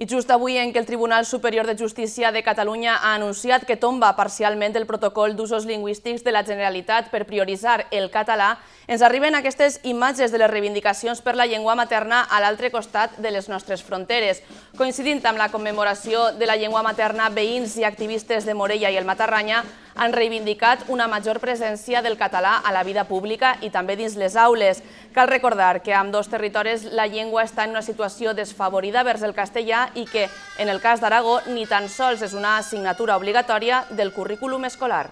I just avui en què el Tribunal Superior de Justícia de Catalunya ha anunciat que tomba parcialment el protocol d'usos lingüístics de la Generalitat per prioritzar el català, ens arriben aquestes imatges de les reivindicacions per la llengua materna a l'altre costat de les nostres fronteres. Coincidint amb la commemoració de la llengua materna, veïns i activistes de Morella i el Matarranya han reivindicat una major presència del català a la vida pública i també dins les aules. Cal recordar que amb dos territoris la llengua està en una situació desfavorida vers el castellà i que, en el cas d'Aragó, ni tan sols és una assignatura obligatòria del currículum escolar.